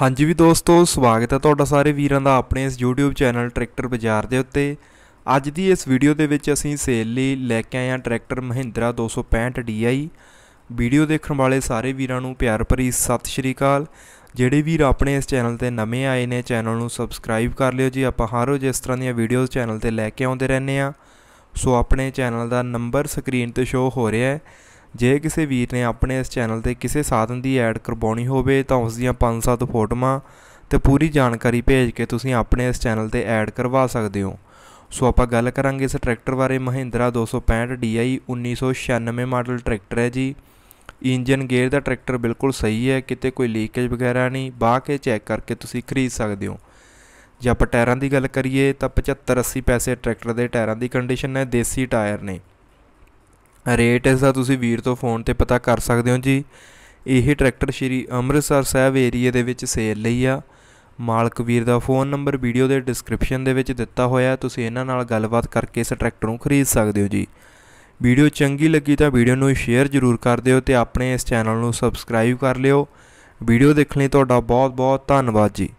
ਹਾਂਜੀ ਵੀ ਦੋਸਤੋ ਸਵਾਗਤ ਹੈ ਤੁਹਾਡਾ ਸਾਰੇ ਵੀਰਾਂ ਦਾ ਆਪਣੇ ਇਸ YouTube ਚੈਨਲ ਟਰੈਕਟਰ ਬਾਜ਼ਾਰ ਦੇ ਉੱਤੇ ਅੱਜ ਦੀ ਇਸ ਵੀਡੀਓ ਦੇ ਵਿੱਚ ਅਸੀਂ ਸੇਲ ਲਈ ਲੈ ਕੇ ਆਏ ਹਾਂ ਟਰੈਕਟਰ ਮਹਿੰਦਰਾ 265 DI ਵੀਡੀਓ ਦੇਖਣ ਵਾਲੇ ਸਾਰੇ ਵੀਰਾਂ ਨੂੰ ਪਿਆਰ ਭਰੀ ਸਤਿ ਸ਼੍ਰੀ ਅਕਾਲ ਜਿਹੜੇ ਵੀਰ ਆਪਣੇ ਇਸ ਚੈਨਲ ਤੇ ਨਵੇਂ ਆਏ ਨੇ ਚੈਨਲ ਨੂੰ ਸਬਸਕ੍ਰਾਈਬ ਕਰ ਲਿਓ ਜੀ ਆਪਾਂ ਹਰ ਰੋਜ਼ ਇਸ ਤਰ੍ਹਾਂ ਦੀਆਂ ਵੀਡੀਓਜ਼ ਚੈਨਲ ਤੇ ਲੈ ਕੇ ਆਉਂਦੇ ਰਹਿੰਦੇ ਆ ਸੋ ਆਪਣੇ ਚੈਨਲ ਦਾ ਨੰਬਰ ਸਕਰੀਨ ਤੇ ਸ਼ੋ ਹੋ ਰਿਹਾ ਹੈ ਜੇ ਕਿਸੇ ਵੀਰ ਨੇ ਆਪਣੇ ਇਸ ਚੈਨਲ ਤੇ ਕਿਸੇ ਸਾਧਨ ਦੀ ਐਡ ਕਰਵਾਉਣੀ ਹੋਵੇ ਤਾਂ ਉਸ ਦੀਆਂ 5-7 ਫੋਟੋਆਂ ਤੇ ਪੂਰੀ ਜਾਣਕਾਰੀ ਭੇਜ ਕੇ ਤੁਸੀਂ ਆਪਣੇ ਇਸ ਚੈਨਲ ਤੇ ਐਡ ਕਰਵਾ ਸਕਦੇ ਹੋ ਸੋ ਆਪਾਂ ਗੱਲ ਕਰਾਂਗੇ ਇਸ ਟਰੈਕਟਰ ਬਾਰੇ ਮਹਿੰਦਰਾ 265 DI 1996 ਮਾਡਲ ਟਰੈਕਟਰ ਹੈ ਜੀ ਇੰਜਨ ਗੇਅਰ ਦਾ ਟਰੈਕਟਰ ਬਿਲਕੁਲ ਸਹੀ ਹੈ ਕਿਤੇ ਕੋਈ ਲੀਕੇਜ ਵਗੈਰਾ ਨਹੀਂ ਬਾਹ ਕੇ ਚੈੱਕ ਕਰਕੇ ਤੁਸੀਂ ਖਰੀਦ ਸਕਦੇ ਹੋ ਜੇ ਆਪਾਂ ਟਾਇਰਾਂ ਦੀ ਗੱਲ ਕਰੀਏ ਤਾਂ 75 80 ਪੈਸੇ ਟਰੈਕਟਰ ਦੇ ਟਾਇਰਾਂ ਦੀ ਕੰਡੀਸ਼ਨ ਹੈ ਦੇਸੀ ਟਾਇਰ ਨੇ ਰੇਟ ਇਸ ਦਾ ਤੁਸੀਂ ਵੀਰ ਤੋਂ ਫੋਨ ਤੇ ਪਤਾ ਕਰ ਸਕਦੇ ਹੋ ਜੀ ਇਹ ਟਰੈਕਟਰ ਸ਼੍ਰੀ ਅੰਮ੍ਰਿਤਸਰ ਸਾਹਿਬ ਏਰੀਆ ਦੇ ਵਿੱਚ ਸੇਲ ਲਈ ਆ ਮਾਲਕ ਵੀਰ ਦਾ ਫੋਨ ਨੰਬਰ ਵੀਡੀਓ ਦੇ ਡਿਸਕ੍ਰਿਪਸ਼ਨ ਦੇ ਵਿੱਚ ਦਿੱਤਾ ਹੋਇਆ ਤੁਸੀਂ ਇਹਨਾਂ ਨਾਲ ਗੱਲਬਾਤ ਕਰਕੇ ਇਸ ਟਰੈਕਟਰ ਨੂੰ ਖਰੀਦ ਸਕਦੇ ਹੋ ਜੀ ਵੀਡੀਓ ਚੰਗੀ ਲੱਗੀ ਤਾਂ ਵੀਡੀਓ ਨੂੰ ਸ਼ੇਅਰ ਜ਼ਰੂਰ ਕਰ ਦਿਓ ਤੇ ਆਪਣੇ ਇਸ ਚੈਨਲ ਨੂੰ ਸਬਸਕ੍ਰਾਈਬ ਕਰ ਲਿਓ ਵੀਡੀਓ ਦੇਖਣ ਲਈ ਤੁਹਾਡਾ ਬਹੁਤ-ਬਹੁਤ ਧੰਨਵਾਦ ਜੀ